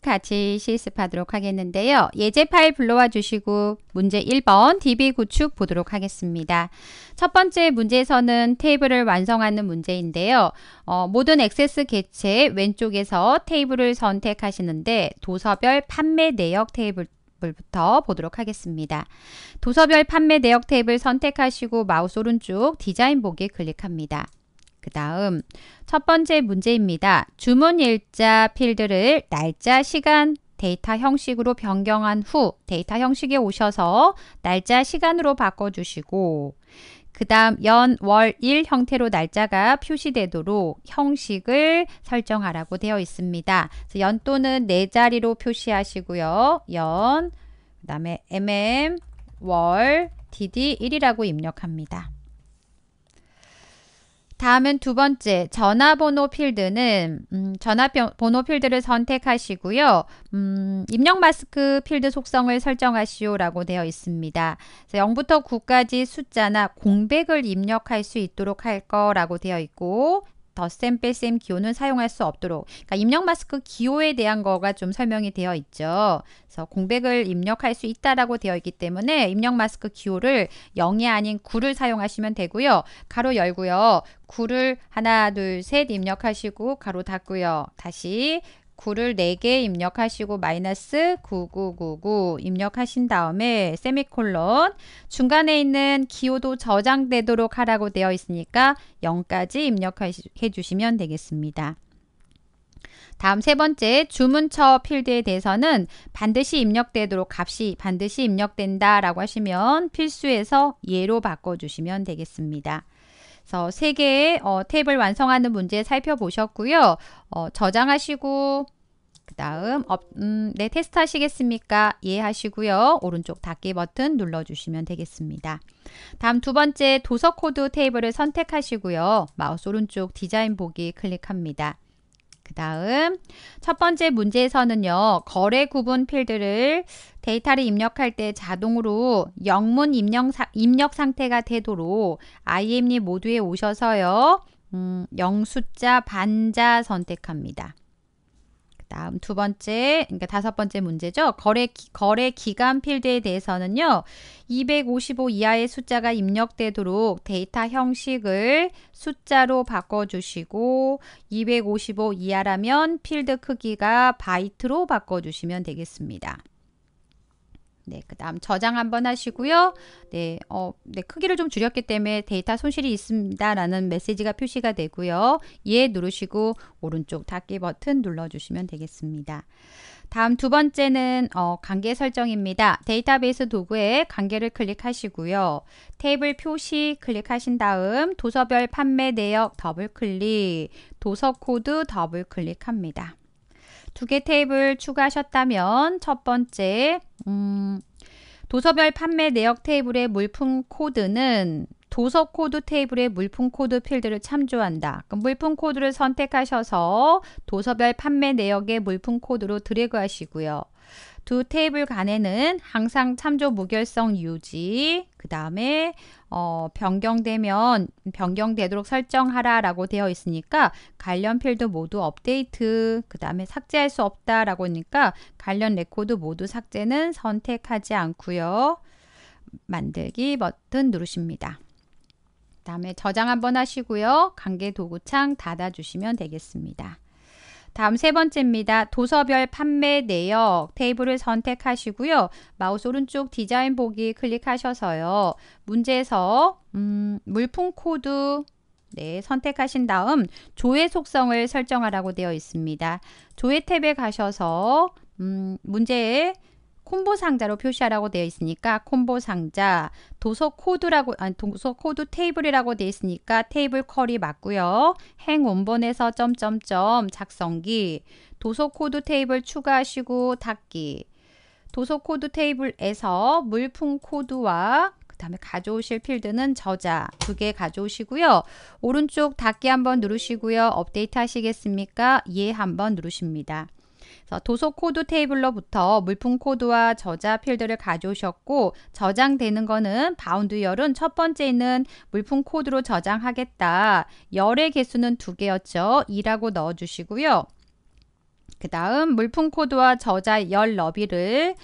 같이 실습하도록 하겠는데요. 예제 파일 불러와 주시고 문제 1번 DB 구축 보도록 하겠습니다. 첫 번째 문제에서는 테이블을 완성하는 문제인데요. 어, 모든 액세스 개체 왼쪽에서 테이블을 선택하시는데 도서별 판매 내역 테이블 부터 보도록 하겠습니다. 도서별 판매 내역 테이블 선택하시고 마우스 오른쪽 디자인 보기 클릭합니다. 그 다음 첫 번째 문제입니다. 주문 일자 필드를 날짜, 시간, 데이터 형식으로 변경한 후 데이터 형식에 오셔서 날짜, 시간으로 바꿔주시고 그 다음 연, 월, 일 형태로 날짜가 표시되도록 형식을 설정하라고 되어 있습니다. 그래서 연또는네 자리로 표시하시고요. 연, 그 다음에 mm, 월, dd, 1이라고 입력합니다. 다음은 두 번째 전화번호 필드는 음, 전화번호 필드를 선택하시고요. 음, 입력 마스크 필드 속성을 설정하시오라고 되어 있습니다. 그래서 0부터 9까지 숫자나 공백을 입력할 수 있도록 할 거라고 되어 있고 덧셈 뺄셈 기호는 사용할 수 없도록 그러니까 입력 마스크 기호에 대한 거가 좀 설명이 되어 있죠. 그래서 공백을 입력할 수 있다라고 되어 있기 때문에 입력 마스크 기호를 0이 아닌 9를 사용하시면 되고요. 가로 열고요. 9를 하나 둘 셋 입력하시고 가로 닫고요. 다시 9를 4개 입력하시고 마이너스 9999 입력하신 다음에 세미콜론 중간에 있는 기호도 저장되도록 하라고 되어 있으니까 0까지 입력해 주시면 되겠습니다. 다음 세 번째 주문처 필드에 대해서는 반드시 입력되도록 값이 반드시 입력된다 라고 하시면 필수에서 예로 바꿔주시면 되겠습니다. 그래서 세 개의 어, 탭을 완성하는 문제 살펴보셨고요. 어, 저장하시고 그 다음 업, 음, 네 테스트 하시겠습니까? 예 하시고요. 오른쪽 닫기 버튼 눌러주시면 되겠습니다. 다음 두 번째 도서 코드 테이블을 선택하시고요. 마우스 오른쪽 디자인 보기 클릭합니다. 그 다음 첫 번째 문제에서는요. 거래 구분 필드를 데이터를 입력할 때 자동으로 영문 입력, 사, 입력 상태가 되도록 IM님 모두에 오셔서요. 음, 0숫자 반자 선택합니다. 다음 두 번째, 그러니까 다섯 번째 문제죠. 거래, 기, 거래 기간 필드에 대해서는요, 255 이하의 숫자가 입력되도록 데이터 형식을 숫자로 바꿔주시고, 255 이하라면 필드 크기가 바이트로 바꿔주시면 되겠습니다. 네, 그 다음 저장 한번 하시고요. 네, 어, 네, 크기를 좀 줄였기 때문에 데이터 손실이 있습니다. 라는 메시지가 표시가 되고요. 예 누르시고 오른쪽 닫기 버튼 눌러주시면 되겠습니다. 다음 두 번째는 어, 관계 설정입니다. 데이터베이스 도구에 관계를 클릭하시고요. 테이블 표시 클릭하신 다음 도서별 판매 내역 더블 클릭, 도서 코드 더블 클릭합니다. 두개 테이블 추가하셨다면 첫 번째 음, 도서별 판매 내역 테이블의 물품 코드는 도서 코드 테이블의 물품 코드 필드를 참조한다. 그럼 물품 코드를 선택하셔서 도서별 판매 내역의 물품 코드로 드래그 하시고요. 두 테이블 간에는 항상 참조 무결성 유지, 그 다음에 어, 변경되면 변경되도록 설정하라 라고 되어 있으니까 관련 필드 모두 업데이트, 그 다음에 삭제할 수 없다 라고 하니까 관련 레코드 모두 삭제는 선택하지 않고요. 만들기 버튼 누르십니다. 그 다음에 저장 한번 하시고요. 관계 도구창 닫아주시면 되겠습니다. 다음 세 번째입니다. 도서별 판매 내역 테이블을 선택하시고요. 마우스 오른쪽 디자인 보기 클릭하셔서요. 문제에서 음, 물품 코드 네, 선택하신 다음 조회 속성을 설정하라고 되어 있습니다. 조회 탭에 가셔서 음, 문제에 콤보 상자로 표시하라고 되어 있으니까 콤보 상자, 도서 코드라고 아니 도서 코드 테이블이라고 되어 있으니까 테이블 커리 맞고요. 행 원본에서 점점점 작성기, 도서 코드 테이블 추가하시고 닫기. 도서 코드 테이블에서 물품 코드와 다음에 가져오실 필드는 저자 두 개 가져오시고요. 오른쪽 닫기 한번 누르시고요. 업데이트 하시겠습니까? 예 한번 누르십니다. 도서 코드 테이블로부터 물품 코드와 저자 필드를 가져오셨고 저장되는 거는 바운드 열은 첫 번째 있는 물품 코드로 저장하겠다. 열의 개수는 두 개였죠. 2라고 넣어주시고요. 그 다음 물품 코드와 저자 열 너비를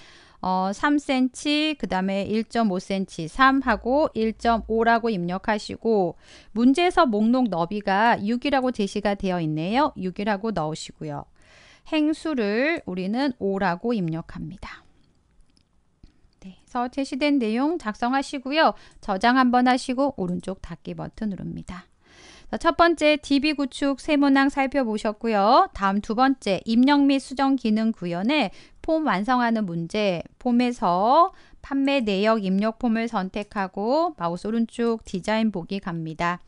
어, 3cm, 그 다음에 1.5cm, 3하고 1.5라고 입력하시고 문제에서 목록 너비가 6이라고 제시가 되어 있네요. 6이라고 넣으시고요. 행수를 우리는 오라고 입력합니다. 네, 그래서 제시된 내용 작성하시고요. 저장 한번 하시고 오른쪽 닫기 버튼 누릅니다. 첫 번째 DB 구축 세문항 살펴보셨고요. 다음 두 번째 입력 및 수정 기능 구현에 폼 완성하는 문제 폼에서 판매 내역 입력 폼을 선택하고 마우스 오른쪽 디자인 보기 갑니다.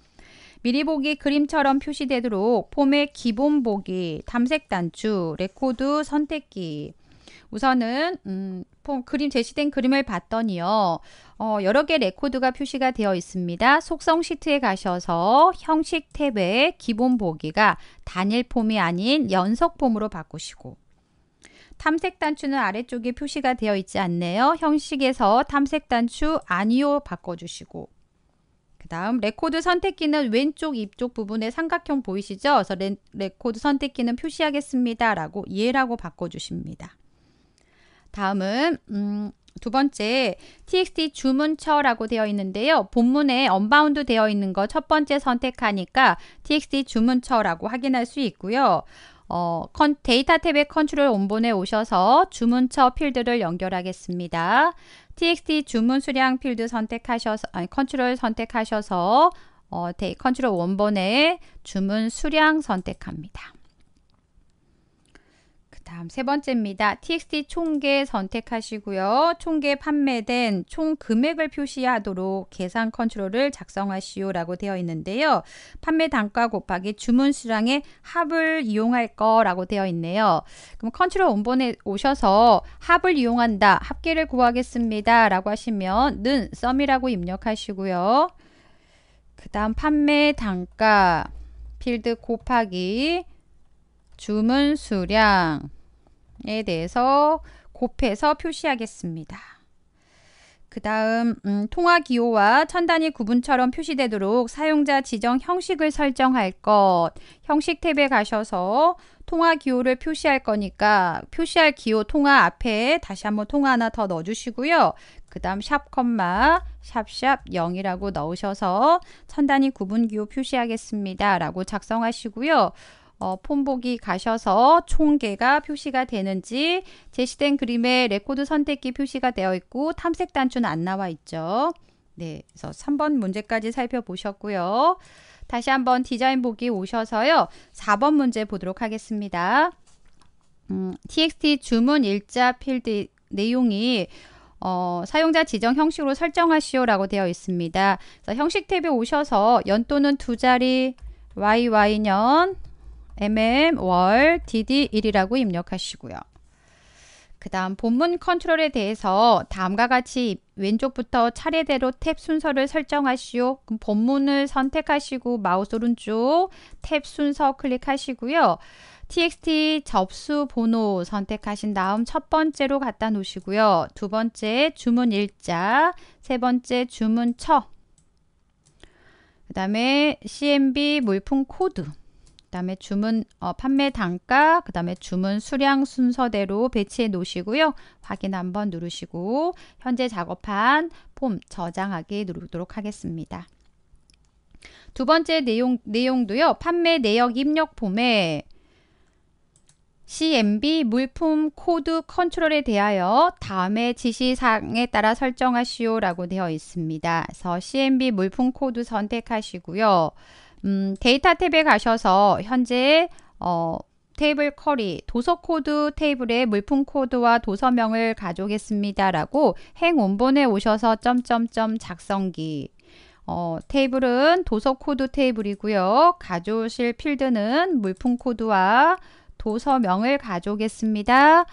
미리 보기 그림처럼 표시되도록 폼의 기본 보기, 탐색 단추, 레코드 선택기 우선은 음, 폼, 그림 제시된 그림을 봤더니요. 어, 여러 개 레코드가 표시가 되어 있습니다. 속성 시트에 가셔서 형식 탭의 기본 보기가 단일 폼이 아닌 연속 폼으로 바꾸시고 탐색 단추는 아래쪽에 표시가 되어 있지 않네요. 형식에서 탐색 단추 아니요 바꿔주시고 그 다음 레코드 선택기는 왼쪽 입쪽 부분에 삼각형 보이시죠? 그래서 레, 레코드 선택기는 표시하겠습니다. 라고 예라고 바꿔주십니다. 다음은 음, 두 번째 txt 주문처라고 되어 있는데요. 본문에 언바운드 되어 있는 거 첫 번째 선택하니까 txt 주문처라고 확인할 수 있고요. 어, 데이터 탭의 컨트롤 온본에 오셔서 주문처 필드를 연결하겠습니다. txt 주문 수량 필드 선택하셔서 아니 컨트롤 선택하셔서 어, 데이 컨트롤 원본에 주문 수량 선택합니다. 다음 세 번째입니다. TXT 총계 선택하시고요. 총계 판매된 총 금액을 표시하도록 계산 컨트롤을 작성하시오라고 되어 있는데요. 판매 단가 곱하기 주문 수량의 합을 이용할 거라고 되어 있네요. 그럼 컨트롤 원본에 오셔서 합을 이용한다. 합계를 구하겠습니다. 라고 하시면 는 썸이라고 입력하시고요. 그 다음 판매 단가 필드 곱하기 주문 수량 에 대해서 곱해서 표시하겠습니다. 그 다음 음, 통화기호와 천단위 구분처럼 표시되도록 사용자 지정 형식을 설정할 것 형식 탭에 가셔서 통화기호를 표시할 거니까 표시할 기호 통화 앞에 다시 한번 통화 하나 더 넣어주시고요. 그 다음 샵 컴마 샵샵 0이라고 넣으셔서 천단위 구분기호 표시하겠습니다. 라고 작성하시고요. 어, 폰보기 가셔서 총계가 표시가 되는지 제시된 그림에 레코드 선택기 표시가 되어 있고 탐색 단추는 안 나와 있죠. 네, 그래서 3번 문제까지 살펴보셨고요. 다시 한번 디자인 보기 오셔서요. 4번 문제 보도록 하겠습니다. 음, txt 주문 일자 필드 내용이 어, 사용자 지정 형식으로 설정하시오라고 되어 있습니다. 그래서 형식 탭에 오셔서 연도는 두 자리, YY년, mm 월 dd1이라고 입력하시고요. 그 다음 본문 컨트롤에 대해서 다음과 같이 왼쪽부터 차례대로 탭 순서를 설정하시오. 그럼 본문을 선택하시고 마우스 오른쪽 탭 순서 클릭하시고요. txt 접수 번호 선택하신 다음 첫 번째로 갖다 놓으시고요. 두 번째 주문 일자, 세 번째 주문처, 그 다음에 CMB 물품 코드, 그다음에 주문 어, 판매 단가, 그다음에 주문 수량 순서대로 배치해 놓으시고요. 확인 한번 누르시고 현재 작업한 폼 저장하기 누르도록 하겠습니다. 두 번째 내용 내용도요. 판매 내역 입력 폼에 CMB 물품 코드 컨트롤에 대하여 다음에 지시사항에 따라 설정하시오라고 되어 있습니다. 그래서 CMB 물품 코드 선택하시고요. 음, 데이터 탭에 가셔서 현재 어, 테이블 커리 도서 코드 테이블에 물품 코드와 도서명을 가져오겠습니다라고 행 원본에 오셔서 점점점 작성기 어, 테이블은 도서 코드 테이블이고요. 가져오실 필드는 물품 코드와 도서명을 가져오겠습니다.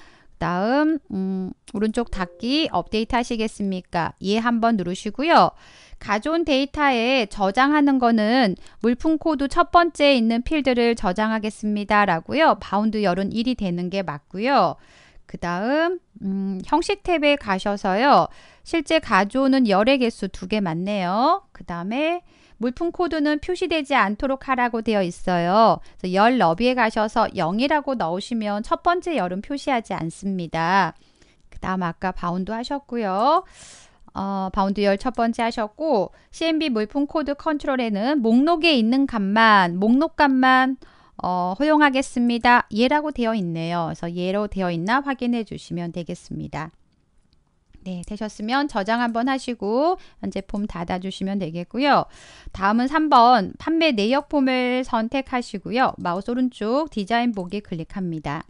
다음 음, 오른쪽 닫기 업데이트 하시겠습니까? 예 한번 누르시고요. 가져온 데이터에 저장하는 거는 물품 코드 첫 번째에 있는 필드를 저장하겠습니다. 라고요. 바운드 열은 1이 되는 게 맞고요. 그 다음 음, 형식 탭에 가셔서요. 실제 가져오는 열의 개수 두 개 맞네요. 그 다음에 물품 코드는 표시되지 않도록 하라고 되어 있어요. 그래서 열 너비에 가셔서 0이라고 넣으시면 첫 번째 열은 표시하지 않습니다. 그 다음 아까 바운드 하셨고요. 어, 바운드 열 첫 번째 하셨고 CMB 물품 코드 컨트롤에는 목록에 있는 값만 목록 값만 어, 허용하겠습니다. 예라고 되어 있네요. 그래서 예로 되어 있나 확인해 주시면 되겠습니다. 네, 되셨으면 저장 한번 하시고 현재 폼 닫아주시면 되겠고요. 다음은 3번 판매 내역 폼을 선택하시고요. 마우스 오른쪽 디자인 보기 클릭합니다.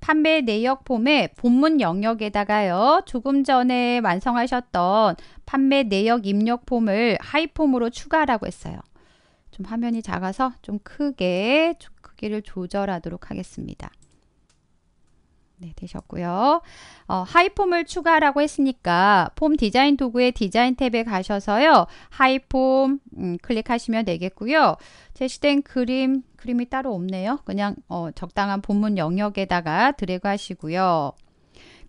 판매 내역 폼의 본문 영역에다가요. 조금 전에 완성하셨던 판매 내역 입력 폼을 하이폼으로 추가라고 했어요. 좀 화면이 작아서 좀 크게 크기를 조절하도록 하겠습니다. 네, 되셨고요. 어, 하이폼을 추가라고 하 했으니까 폼 디자인 도구의 디자인 탭에 가셔서요. 하이폼 음, 클릭하시면 되겠고요. 제시된 그림, 그림이 따로 없네요. 그냥 어, 적당한 본문 영역에다가 드래그 하시고요.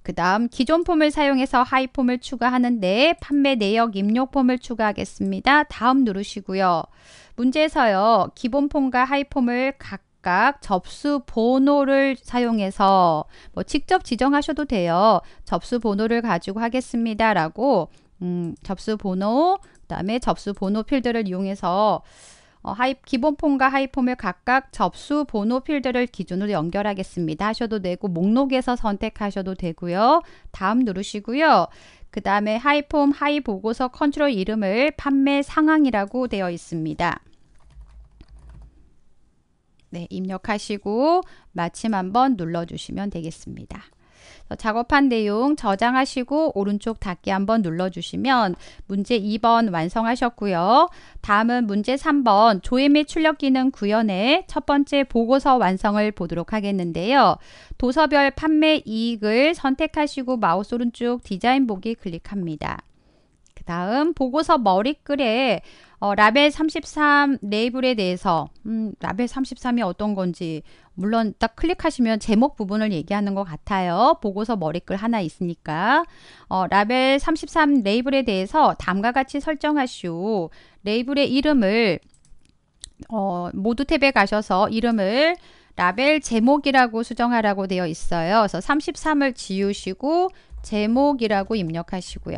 그 다음 기존 폼을 사용해서 하이폼을 추가하는데 판매 내역 입력 폼을 추가하겠습니다. 다음 누르시고요. 문제에서요. 기본 폼과 하이폼을 각 각각 접수 번호를 사용해서 뭐 직접 지정하셔도 돼요. 접수 번호를 가지고 하겠습니다라고 음, 접수 번호, 그다음에 접수 번호 필드를 이용해서 어, 하이, 기본 폼과 하이 폼을 각각 접수 번호 필드를 기준으로 연결하겠습니다 하셔도 되고 목록에서 선택하셔도 되고요. 다음 누르시고요. 그 다음에 하이 폼 하이 보고서 컨트롤 이름을 판매 상황이라고 되어 있습니다. 네, 입력하시고 마침 한번 눌러주시면 되겠습니다. 작업한 내용 저장하시고 오른쪽 닫기 한번 눌러주시면 문제 2번 완성하셨고요. 다음은 문제 3번 조회 및 출력 기능 구현의 첫 번째 보고서 완성을 보도록 하겠는데요. 도서별 판매 이익을 선택하시고 마우스 오른쪽 디자인 보기 클릭합니다. 그 다음 보고서 머리글에 어, 라벨 33 레이블에 대해서 음, 라벨 33이 어떤 건지 물론 딱 클릭하시면 제목 부분을 얘기하는 것 같아요. 보고서 머리글 하나 있으니까 어, 라벨 33 레이블에 대해서 다음과 같이 설정하시오. 레이블의 이름을 어, 모두 탭에 가셔서 이름을 라벨 제목이라고 수정하라고 되어 있어요. 그래서 33을 지우시고 제목이라고 입력하시고요.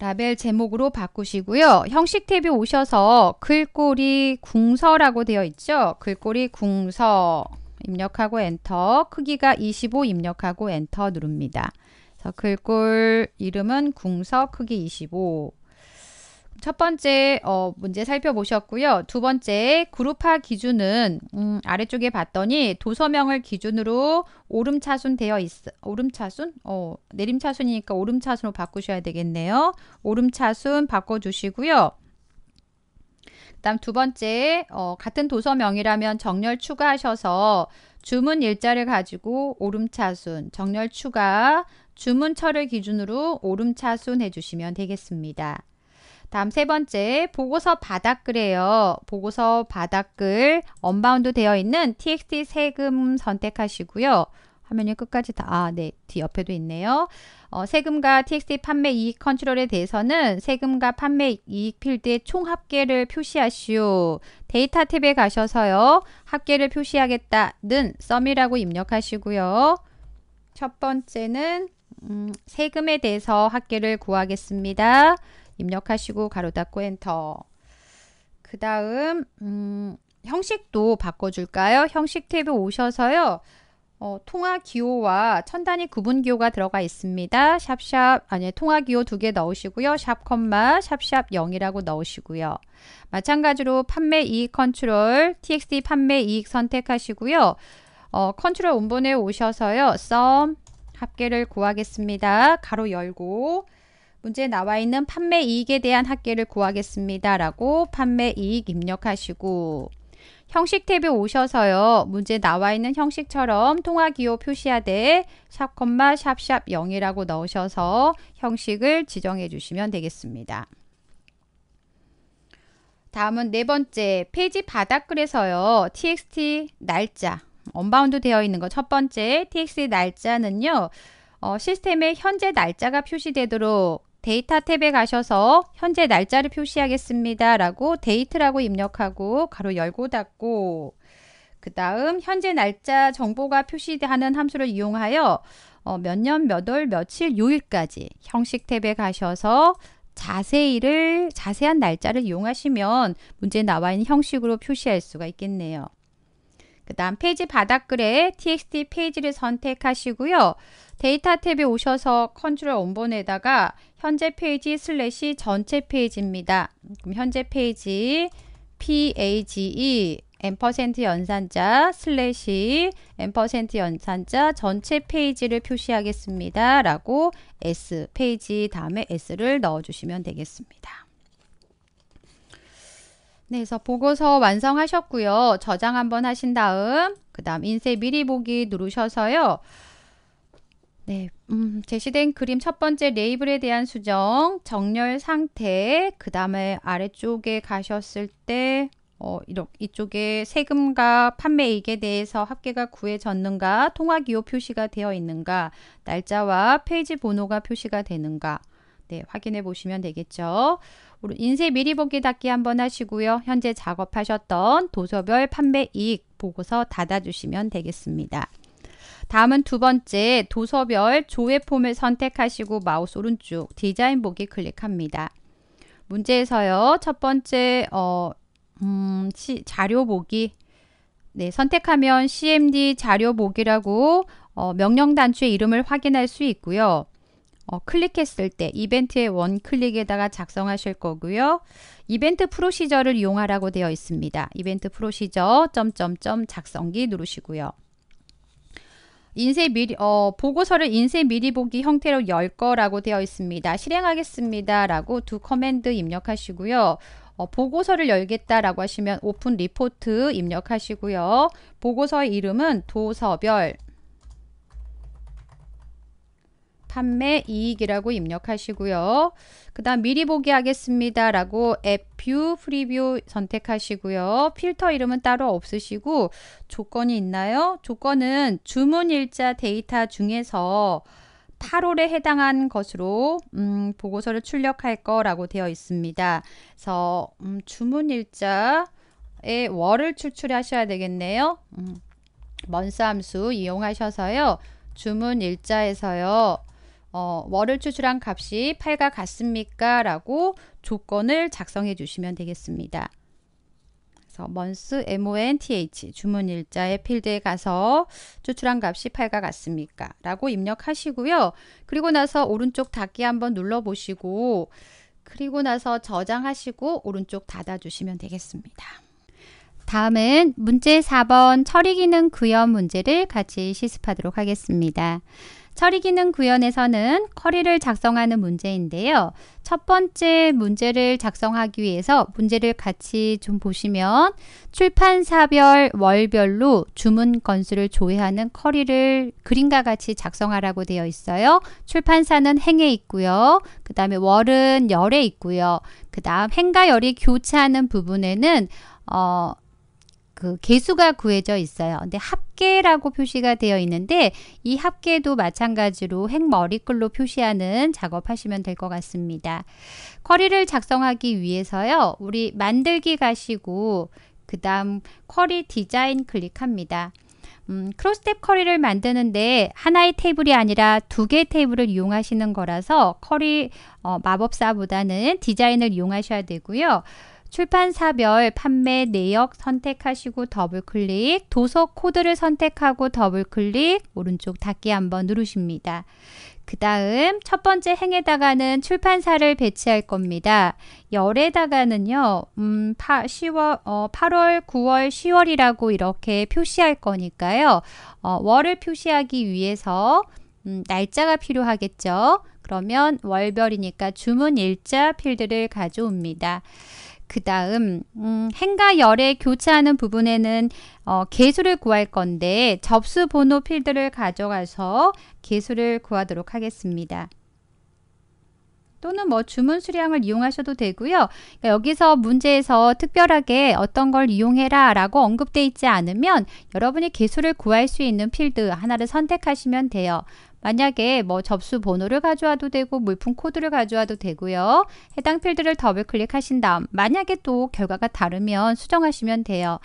라벨 제목으로 바꾸시고요. 형식 탭에 오셔서 글꼴이 궁서라고 되어 있죠. 글꼴이 궁서 입력하고 엔터, 크기가 25 입력하고 엔터 누릅니다. 글꼴 이름은 궁서 크기 25첫 번째 어, 문제 살펴보셨고요. 두 번째 그룹화 기준은 음, 아래쪽에 봤더니 도서명을 기준으로 오름차순 되어 있어 오름차순? 어, 내림차순이니까 오름차순으로 바꾸셔야 되겠네요. 오름차순 바꿔주시고요. 다음두 번째 어, 같은 도서명이라면 정렬 추가하셔서 주문 일자를 가지고 오름차순, 정렬 추가, 주문처를 기준으로 오름차순 해주시면 되겠습니다. 다음 세 번째 보고서 바닥글이에요. 보고서 바닥글 언바운드 되어 있는 txt 세금 선택하시고요. 화면이 끝까지 다, 아, 네, 뒤 옆에도 있네요. 어, 세금과 txt 판매 이익 컨트롤에 대해서는 세금과 판매 이익 필드의 총 합계를 표시하시오. 데이터 탭에 가셔서요. 합계를 표시하겠다는 썸이라고 입력하시고요. 첫 번째는 음, 세금에 대해서 합계를 구하겠습니다. 입력하시고 가로 닫고 엔터. 그 다음 음, 형식도 바꿔줄까요? 형식 탭에 오셔서요. 어, 통화 기호와 천단위 구분 기호가 들어가 있습니다. 샵샵 아니 통화 기호 두 개 넣으시고요. 샵 컴마 샵샵 0이라고 넣으시고요. 마찬가지로 판매 이익 컨트롤 txt 판매 이익 선택하시고요. 어, 컨트롤 온본에 오셔서요. 썸 합계를 구하겠습니다. 가로 열고 문제에 나와 있는 판매 이익에 대한 합계를 구하겠습니다. 라고 판매 이익 입력하시고 형식 탭에 오셔서요. 문제 나와 있는 형식처럼 통화기호 표시하되 샵콤마 샵샵 0이라고 넣으셔서 형식을 지정해 주시면 되겠습니다. 다음은 네 번째 페이지 바닥글에서요. txt 날짜 언바운드 되어 있는 거 첫 번째 txt 날짜는요. 어, 시스템에 현재 날짜가 표시되도록 데이터 탭에 가셔서 현재 날짜를 표시하겠습니다. 라고 데이트라고 입력하고 가로 열고 닫고 그 다음 현재 날짜 정보가 표시하는 함수를 이용하여 어, 몇 년, 몇 월, 며칠, 요일까지 형식 탭에 가셔서 자세히를 자세한 날짜를 이용하시면 문제 나와 있는 형식으로 표시할 수가 있겠네요. 그 다음 페이지 바닥글에 txt 페이지를 선택하시고요. 데이터 탭에 오셔서 컨트롤 원본에다가 현재 페이지 슬래시 전체 페이지입니다. 그럼 현재 페이지 PAGE 엠 연산자 슬래시 엠 연산자 전체 페이지를 표시하겠습니다. 라고 S 페이지 다음에 S를 넣어주시면 되겠습니다. 네, 그래서 보고서 완성하셨고요. 저장 한번 하신 다음 그 다음 인쇄 미리 보기 누르셔서요. 네, 음, 제시된 그림 첫 번째 레이블에 대한 수정, 정렬 상태, 그 다음에 아래쪽에 가셨을 때, 어, 이렇게, 이쪽에 세금과 판매액에 대해서 합계가 구해졌는가, 통화기호 표시가 되어 있는가, 날짜와 페이지 번호가 표시가 되는가, 네, 확인해 보시면 되겠죠. 우리 인쇄 미리 보기 닫기 한번 하시고요. 현재 작업하셨던 도서별 판매이익 보고서 닫아주시면 되겠습니다. 다음은 두 번째 도서별 조회 폼을 선택하시고 마우스 오른쪽 디자인 보기 클릭합니다. 문제에서요. 첫 번째 어, 음, 시, 자료 보기 네, 선택하면 CMD 자료 보기라고 어, 명령 단추의 이름을 확인할 수 있고요. 어, 클릭했을 때 이벤트의 원 클릭에다가 작성하실 거고요. 이벤트 프로시저를 이용하라고 되어 있습니다. 이벤트 프로시저 점점점 작성기 누르시고요. 인쇄 미리 어, 보고서를 인쇄 미리 보기 형태로 열 거라고 되어 있습니다. 실행하겠습니다라고 두 커맨드 입력하시고요. 어, 보고서를 열겠다라고 하시면 오픈 리포트 입력하시고요. 보고서의 이름은 도서별 판매 이익이라고 입력하시고요. 그 다음 미리 보기 하겠습니다. 라고 앱뷰 프리뷰 선택하시고요. 필터 이름은 따로 없으시고 조건이 있나요? 조건은 주문 일자 데이터 중에서 8월에 해당한 것으로 음, 보고서를 출력할 거라고 되어 있습니다. 그래서 음, 주문 일자의 월을 추출하셔야 되겠네요. 음, 먼 함수 이용하셔서요. 주문 일자에서요. 어, 월을 추출한 값이 8과 같습니까? 라고 조건을 작성해 주시면 되겠습니다. 그래서 month, month 주문 일자의 필드에 가서 추출한 값이 8과 같습니까? 라고 입력하시고요. 그리고 나서 오른쪽 닫기 한번 눌러보시고 그리고 나서 저장하시고 오른쪽 닫아주시면 되겠습니다. 다음은 문제 4번 처리 기능 구현 문제를 같이 시습하도록 하겠습니다. 처리 기능 구현에서는 커리를 작성하는 문제인데요. 첫 번째 문제를 작성하기 위해서 문제를 같이 좀 보시면 출판사별 월별로 주문 건수를 조회하는 커리를 그림과 같이 작성하라고 되어 있어요. 출판사는 행에 있고요. 그 다음에 월은 열에 있고요. 그 다음 행과 열이 교차하는 부분에는 어, 그 개수가 구해져 있어요. 근데 합계라고 표시가 되어 있는데 이 합계도 마찬가지로 행 머리글로 표시하는 작업하시면 될 것 같습니다. 쿼리를 작성하기 위해서요. 우리 만들기 가시고 그 다음 쿼리 디자인 클릭합니다. 음, 크로스탭 커리를 만드는데 하나의 테이블이 아니라 두 개 테이블을 이용하시는 거라서 커리 어, 마법사보다는 디자인을 이용하셔야 되고요. 출판사별 판매 내역 선택하시고 더블클릭, 도서 코드를 선택하고 더블클릭, 오른쪽 닫기 한번 누르십니다. 그 다음 첫 번째 행에다가는 출판사를 배치할 겁니다. 열에다가는요, 음, 8, 10월, 어, 8월, 9월, 10월이라고 이렇게 표시할 거니까요. 어, 월을 표시하기 위해서 음, 날짜가 필요하겠죠. 그러면 월별이니까 주문 일자 필드를 가져옵니다. 그 다음 음, 행과 열에 교차하는 부분에는 어, 개수를 구할 건데 접수 번호 필드를 가져가서 개수를 구하도록 하겠습니다. 또는 뭐 주문 수량을 이용하셔도 되고요. 그러니까 여기서 문제에서 특별하게 어떤 걸 이용해라 라고 언급되어 있지 않으면 여러분이 개수를 구할 수 있는 필드 하나를 선택하시면 돼요. 만약에 뭐 접수 번호를 가져와도 되고 물품 코드를 가져와도 되고요. 해당 필드를 더블 클릭하신 다음 만약에 또 결과가 다르면 수정하시면 돼요.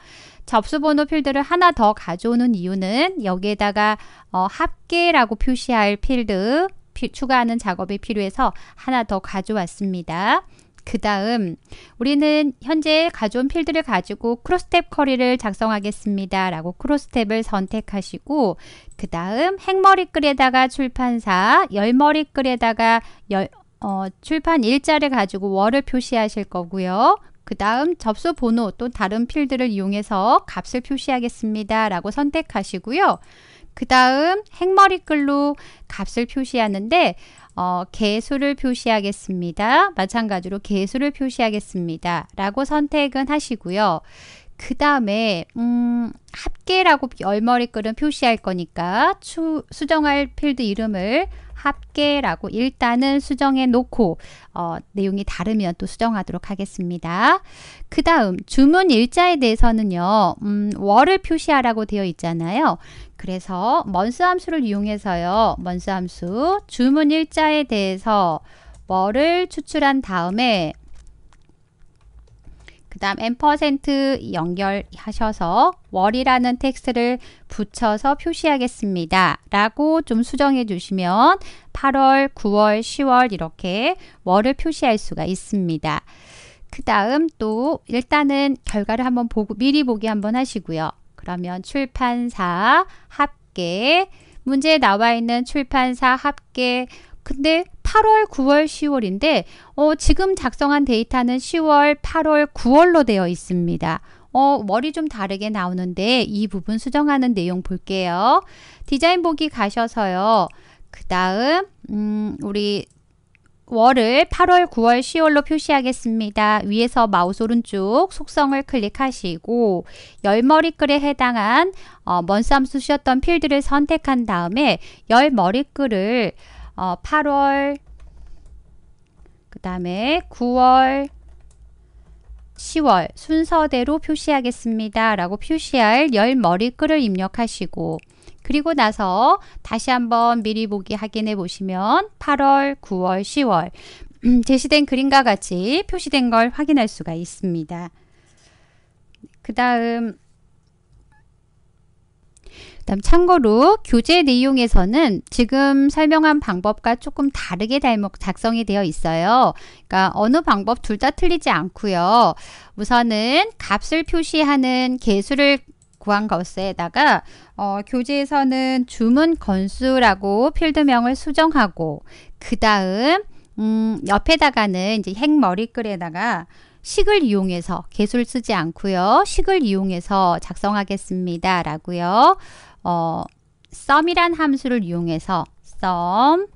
접수 번호 필드를 하나 더 가져오는 이유는 여기에다가 어, 합계라고 표시할 필드 피, 추가하는 작업이 필요해서 하나 더 가져왔습니다. 그 다음 우리는 현재 가져온 필드를 가지고 크로스탭 커리를 작성하겠습니다. 라고 크로스탭을 선택하시고 그 다음 행머리글에다가 출판사, 열머리글에다가 열, 어, 출판 일자를 가지고 월을 표시하실 거고요. 그 다음 접수 번호 또 다른 필드를 이용해서 값을 표시하겠습니다. 라고 선택하시고요. 그 다음 행머리글로 값을 표시하는데 어, 개수를 표시하겠습니다. 마찬가지로 개수를 표시하겠습니다. 라고 선택은 하시고요. 그 다음에 음, 합계라고 열머리글은 표시할 거니까 추, 수정할 필드 이름을 합계라고 일단은 수정해 놓고 어, 내용이 다르면 또 수정하도록 하겠습니다. 그 다음 주문 일자에 대해서는요. 음, 월을 표시하라고 되어 있잖아요. 그래서 먼스 함수를 이용해서요. 먼스 함수 주문 일자에 대해서 월을 추출한 다음에 그 다음 앰퍼센 연결하셔서 월이라는 텍스트를 붙여서 표시하겠습니다. 라고 좀 수정해 주시면 8월, 9월, 10월 이렇게 월을 표시할 수가 있습니다. 그 다음 또 일단은 결과를 한번 보고 미리 보기 한번 하시고요. 그러면 출판사 합계 문제에 나와 있는 출판사 합계 근데 8월, 9월, 10월인데 어, 지금 작성한 데이터는 10월, 8월, 9월로 되어 있습니다. 어, 머리 좀 다르게 나오는데 이 부분 수정하는 내용 볼게요. 디자인 보기 가셔서요. 그 다음 음, 우리 월을 8월, 9월, 10월로 표시하겠습니다. 위에서 마우스 오른쪽 속성을 클릭하시고 열머리글에 해당한 어, 먼쌈 쓰셨던 필드를 선택한 다음에 열머리글을 어, 8월 그 다음에 9월 10월 순서대로 표시하겠습니다. 라고 표시할 열머리글을 입력하시고 그리고 나서 다시 한번 미리 보기 확인해 보시면 8월, 9월, 10월 제시된 그림과 같이 표시된 걸 확인할 수가 있습니다. 그 다음 다음 참고로 교재 내용에서는 지금 설명한 방법과 조금 다르게 달목 작성이 되어 있어요. 그러니까 어느 방법 둘 다 틀리지 않고요. 우선은 값을 표시하는 개수를 구한 것에다가 어, 교재에서는 주문 건수라고 필드명을 수정하고 그 다음 음, 옆에다가는 이제 핵머리글에다가 식을 이용해서 개수를 쓰지 않고요. 식을 이용해서 작성하겠습니다. 라고요. 어, sum이란 함수를 이용해서 sum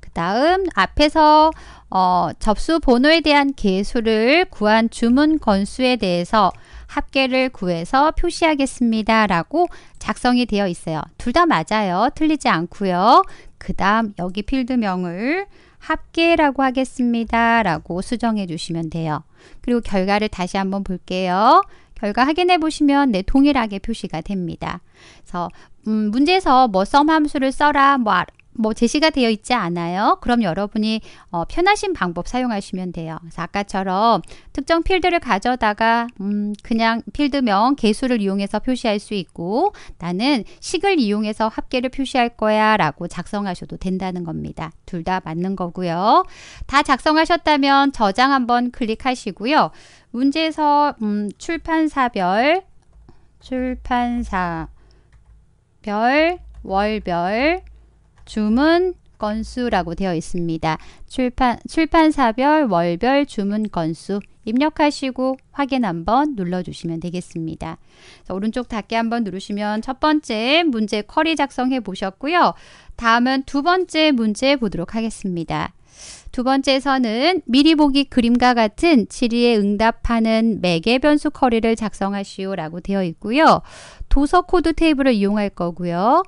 그 다음 앞에서 어, 접수 번호에 대한 개수를 구한 주문 건수에 대해서 합계를 구해서 표시하겠습니다 라고 작성이 되어 있어요 둘 다 맞아요 틀리지 않고요 그 다음 여기 필드명을 합계라고 하겠습니다 라고 수정해 주시면 돼요 그리고 결과를 다시 한번 볼게요 결과 확인해 보시면 네, 동일하게 표시가 됩니다. 그래서 음, 문제에서 뭐썸 함수를 써라, 뭐뭐 제시가 되어 있지 않아요. 그럼 여러분이 어, 편하신 방법 사용하시면 돼요. 그래서 아까처럼 특정 필드를 가져다가 음, 그냥 필드명 개수를 이용해서 표시할 수 있고 나는 식을 이용해서 합계를 표시할 거야 라고 작성하셔도 된다는 겁니다. 둘 다 맞는 거고요. 다 작성하셨다면 저장 한번 클릭하시고요. 문제에서 음, 출판사별 출판사별 월별 주문 건수라고 되어 있습니다. 출판, 출판사별 월별 주문 건수 입력하시고 확인 한번 눌러주시면 되겠습니다. 오른쪽 닫기 한번 누르시면 첫 번째 문제 쿼리 작성해 보셨고요. 다음은 두 번째 문제 보도록 하겠습니다. 두 번째에서는 미리 보기 그림과 같은 질의에 응답하는 매개 변수 쿼리를 작성하시오 라고 되어 있고요. 도서 코드 테이블을 이용할 거고요.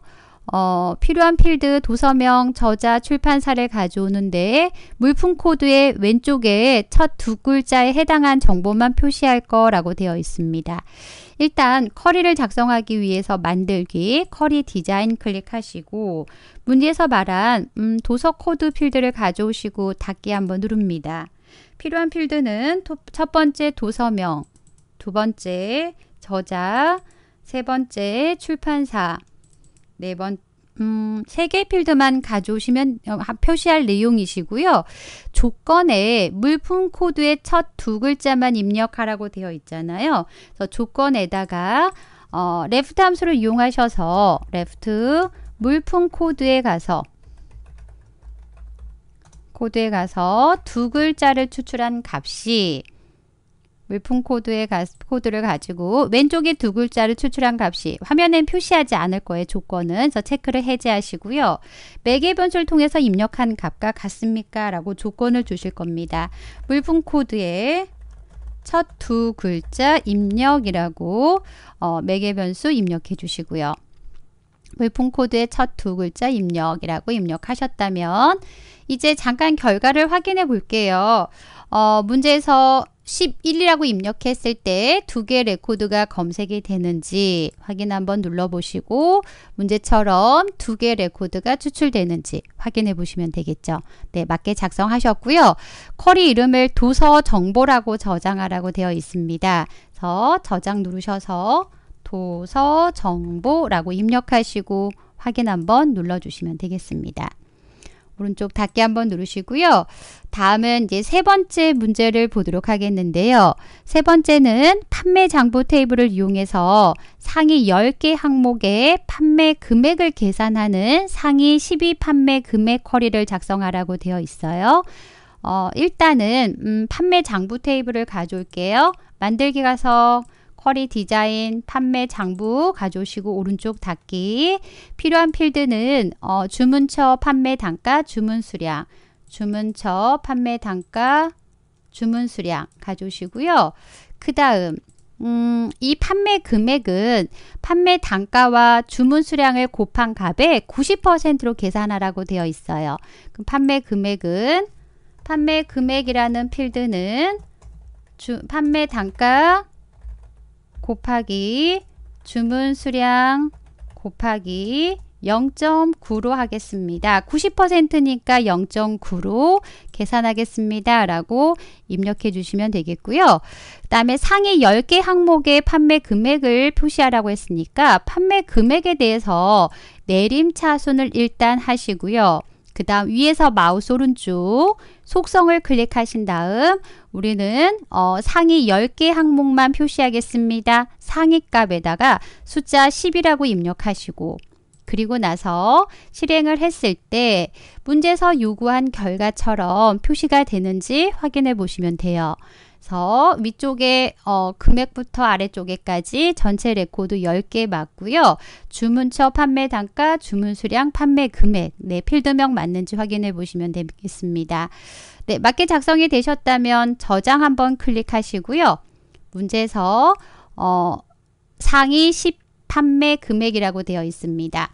어, 필요한 필드 도서명, 저자, 출판사를 가져오는 데 물품 코드의 왼쪽에 첫 두 글자에 해당한 정보만 표시할 거라고 되어 있습니다. 일단 커리를 작성하기 위해서 만들기, 커리 디자인 클릭하시고 문제에서 말한 음, 도서 코드 필드를 가져오시고 닫기 한번 누릅니다. 필요한 필드는 토, 첫 번째 도서명, 두 번째 저자, 세 번째 출판사, 네 번, 음, 세 개 필드만 가져오시면 어, 표시할 내용이시고요. 조건에 물품 코드의 첫 두 글자만 입력하라고 되어 있잖아요. 그래서 조건에다가 어, left 함수를 이용하셔서 left 물품 코드에 가서 코드에 가서 두 글자를 추출한 값이 물품 코드의 가, 코드를 가지고 왼쪽에 두 글자를 추출한 값이 화면엔 표시하지 않을 거예요. 조건은 저 체크를 해제하시고요. 매개 변수를 통해서 입력한 값과 같습니까? 라고 조건을 주실 겁니다. 물품 코드에 첫 두 글자 입력이라고 어, 매개 변수 입력해 주시고요. 물품 코드의 첫 두 글자 입력이라고 입력하셨다면 이제 잠깐 결과를 확인해 볼게요. 어, 문제에서 11이라고 입력했을 때 두 개 레코드가 검색이 되는지 확인 한번 눌러보시고 문제처럼 두 개 레코드가 추출되는지 확인해 보시면 되겠죠. 네, 맞게 작성하셨고요. 쿼리 이름을 도서 정보라고 저장하라고 되어 있습니다. 그래서 저장 누르셔서 도서 정보라고 입력하시고 확인 한번 눌러주시면 되겠습니다. 오른쪽 닫기 한번 누르시고요. 다음은 이제 세 번째 문제를 보도록 하겠는데요. 세 번째는 판매 장부 테이블을 이용해서 상위 10개 항목의 판매 금액을 계산하는 상위 12 판매 금액 쿼리를 작성하라고 되어 있어요. 어, 일단은 음, 판매 장부 테이블을 가져올게요. 만들기 가서 쿼리 디자인, 판매 장부 가져오시고 오른쪽 닫기 필요한 필드는 어, 주문처 판매 단가, 주문 수량 주문처 판매 단가, 주문 수량 가져오시고요. 그 다음 음, 이 판매 금액은 판매 단가와 주문 수량을 곱한 값의 90%로 계산하라고 되어 있어요. 그럼 판매 금액은 판매 금액이라는 필드는 주, 판매 단가 곱하기 주문 수량 곱하기 0.9로 하겠습니다. 90%니까 0.9로 계산하겠습니다. 라고 입력해 주시면 되겠고요. 그 다음에 상위 10개 항목의 판매 금액을 표시하라고 했으니까 판매 금액에 대해서 내림 차순을 일단 하시고요. 그 다음 위에서 마우스 오른쪽 속성을 클릭하신 다음 우리는 어, 상위 10개 항목만 표시하겠습니다. 상위값에다가 숫자 10이라고 입력하시고 그리고 나서 실행을 했을 때 문제에서 요구한 결과처럼 표시가 되는지 확인해 보시면 돼요. 그래서 위쪽에 어, 금액부터 아래쪽에까지 전체 레코드 10개 맞고요. 주문처 판매 단가, 주문 수량, 판매 금액, 네, 필드명 맞는지 확인해 보시면 되겠습니다. 네, 맞게 작성이 되셨다면 저장 한번 클릭하시고요. 문제서 에 어, 상위 10 판매 금액이라고 되어 있습니다.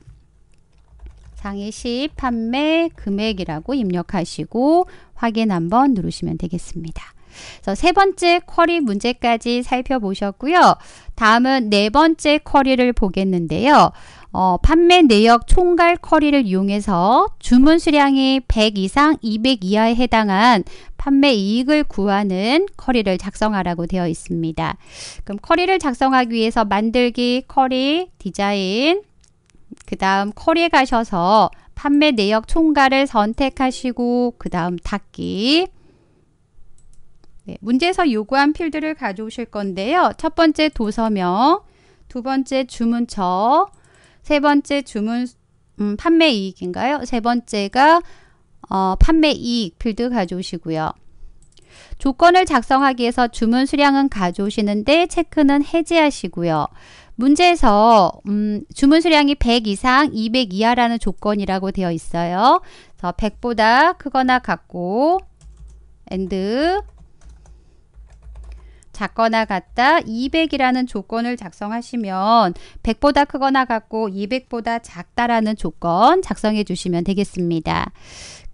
상위 10 판매 금액이라고 입력하시고 확인 한번 누르시면 되겠습니다. 그래서 세 번째 쿼리 문제까지 살펴보셨고요. 다음은 네 번째 쿼리를 보겠는데요. 어, 판매 내역 총괄 쿼리를 이용해서 주문 수량이 100 이상 200 이하에 해당한 판매 이익을 구하는 쿼리를 작성하라고 되어 있습니다. 그럼 쿼리를 작성하기 위해서 만들기, 쿼리, 디자인, 그 다음 쿼리에 가셔서 판매 내역 총괄을 선택하시고 그 다음 닫기 네, 문제에서 요구한 필드를 가져오실 건데요. 첫 번째 도서명, 두 번째 주문처, 세 번째 주문 음, 판매 이익인가요? 세 번째가 어, 판매 이익 필드 가져오시고요. 조건을 작성하기 위해서 주문 수량은 가져오시는데 체크는 해제하시고요. 문제에서 음, 주문 수량이 100 이상, 200 이하라는 조건이라고 되어 있어요. 그래서 100보다 크거나 같고 and 작거나 같다 200이라는 조건을 작성하시면 100보다 크거나 같고 200보다 작다라는 조건 작성해 주시면 되겠습니다.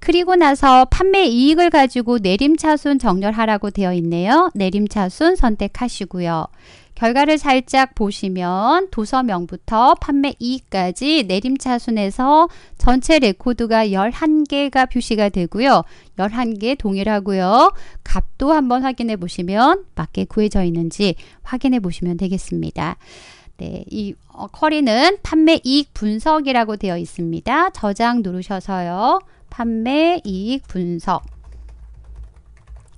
그리고 나서 판매 이익을 가지고 내림차순 정렬하라고 되어 있네요. 내림차순 선택하시고요. 결과를 살짝 보시면 도서명부터 판매 이익까지 내림차순에서 전체 레코드가 11개가 표시가 되고요. 11개 동일하고요. 값도 한번 확인해 보시면 맞게 구해져 있는지 확인해 보시면 되겠습니다. 네, 이 커리는 어, 판매 이익 분석이라고 되어 있습니다. 저장 누르셔서요. 판매 이익 분석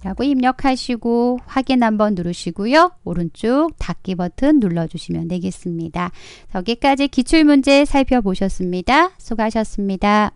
라고 입력하시고 확인 한번 누르시고요. 오른쪽 닫기 버튼 눌러주시면 되겠습니다. 여기까지 기출문제 살펴보셨습니다. 수고하셨습니다.